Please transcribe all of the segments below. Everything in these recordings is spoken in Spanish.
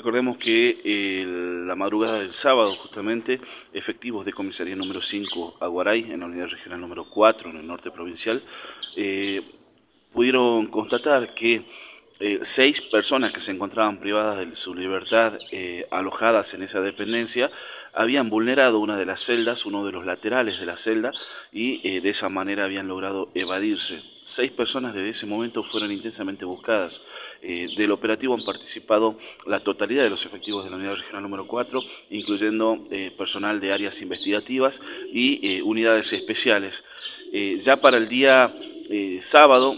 Recordemos que la madrugada del sábado, justamente, efectivos de comisaría número 5 Aguaray, en la unidad regional número 4, en el norte provincial, eh, pudieron constatar que eh, seis personas que se encontraban privadas de su libertad, eh, alojadas en esa dependencia, habían vulnerado una de las celdas, uno de los laterales de la celda, y de esa manera habían logrado evadirse. Seis personas desde ese momento fueron intensamente buscadas. Eh, del operativo han participado la totalidad de los efectivos de la Unidad Regional número 4, incluyendo eh, personal de áreas investigativas y eh, unidades especiales. ya para el día sábado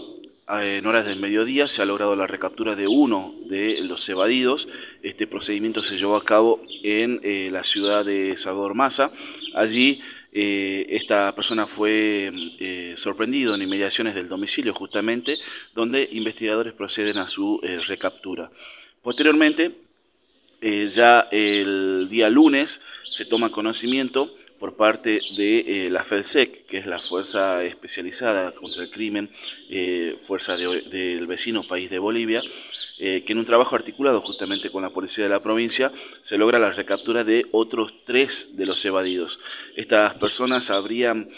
en horas del mediodía se ha logrado la recaptura de uno de los evadidos. Este procedimiento se llevó a cabo en la ciudad de Salvador Maza. Allí eh, esta persona fue sorprendida eh, sorprendido en inmediaciones del domicilio justamente, donde investigadores proceden a su eh, recaptura. Posteriormente, ya el día lunes se toma conocimiento por parte de eh, la FEDSEC, que es la Fuerza Especializada contra el Crimen, eh, fuerza del vecino país de Bolivia, eh, que en un trabajo articulado justamente con la policía de la provincia se logra la recaptura de otros tres de los evadidos. Estas personas habrían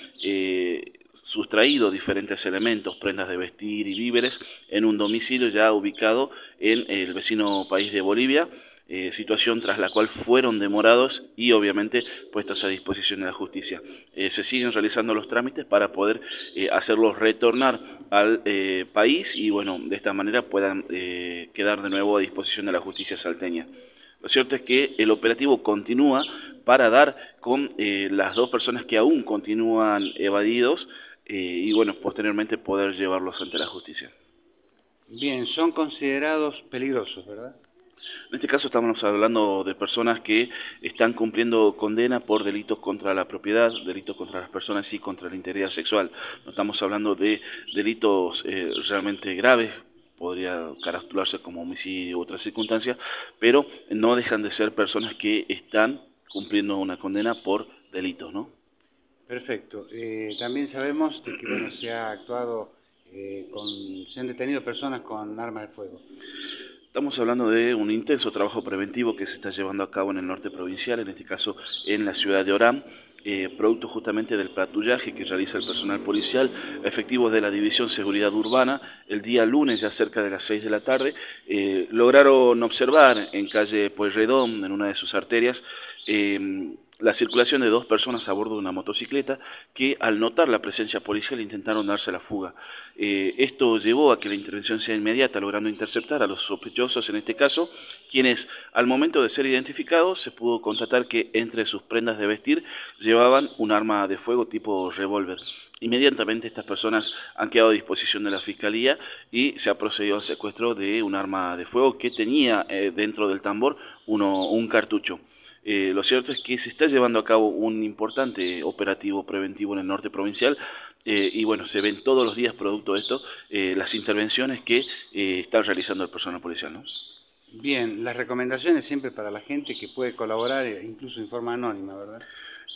sustraído diferentes elementos, prendas de vestir y víveres, en un domicilio ya ubicado en el vecino país de Bolivia eh, situación tras la cual fueron demorados y obviamente puestos a disposición de la justicia. Eh, se siguen realizando los trámites para poder eh, hacerlos retornar al país y bueno, de esta manera puedan quedar de nuevo a disposición de la justicia salteña. Lo cierto es que el operativo continúa para dar con las dos personas que aún continúan evadidos y bueno, posteriormente poder llevarlos ante la justicia. Bien, son considerados peligrosos, ¿verdad? En este caso estamos hablando de personas que están cumpliendo condena por delitos contra la propiedad, delitos contra las personas y contra la integridad sexual. No estamos hablando de delitos eh, realmente graves podría caracterizarse como homicidio u otras circunstancias, pero no dejan de ser personas que están cumpliendo una condena por delitos, ¿no? Perfecto. Eh, también sabemos que se ha actuado eh, se han detenido personas con armas de fuego. Estamos hablando de un intenso trabajo preventivo que se está llevando a cabo en el norte provincial, en este caso en la ciudad de Orán. Eh, producto justamente del patrullaje que realiza el personal policial, efectivos de la División Seguridad Urbana, el día lunes, ya cerca de las 6 de la tarde, eh, lograron observar en calle Pueyrredón, en una de sus arterias, eh, la circulación de dos personas a bordo de una motocicleta que al notar la presencia policial intentaron darse la fuga. Eh, esto llevó a que la intervención sea inmediata, logrando interceptar a los sospechosos en este caso, quienes al momento de ser identificados se pudo constatar que entre sus prendas de vestir llevaban un arma de fuego tipo revólver. Inmediatamente estas personas han quedado a disposición de la Fiscalía y se ha procedido al secuestro de un arma de fuego que tenía eh, dentro del tambor uno, un cartucho. Eh, lo cierto es que se está llevando a cabo un importante operativo preventivo en el norte provincial eh, y bueno, se ven todos los días producto de esto eh, las intervenciones que está realizando el personal policial. ¿no? Bien, las recomendaciones siempre para la gente que puede colaborar, incluso en forma anónima, ¿verdad?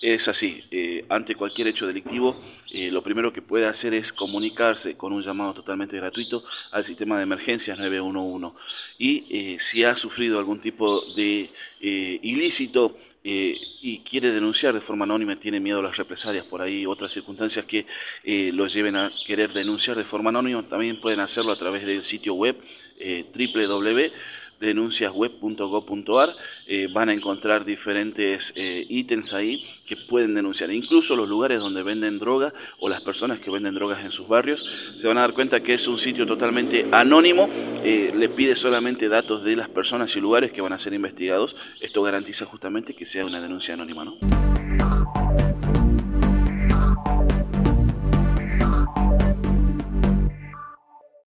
es así. Eh, ante cualquier hecho delictivo, eh, lo primero que puede hacer es comunicarse con un llamado totalmente gratuito al sistema de emergencias 911. Y eh, si ha sufrido algún tipo de ilícito, y quiere denunciar de forma anónima, tiene miedo a las represalias por ahí, otras circunstancias que lo lleven a querer denunciar de forma anónima, también pueden hacerlo a través del sitio web www denunciasweb.gov.ar eh, van a encontrar diferentes eh, ítems ahí que pueden denunciar. Incluso los lugares donde venden droga o las personas que venden drogas en sus barrios se van a dar cuenta que es un sitio totalmente anónimo, eh, le pide solamente datos de las personas y lugares que van a ser investigados. Esto garantiza justamente que sea una denuncia anónima, ¿no?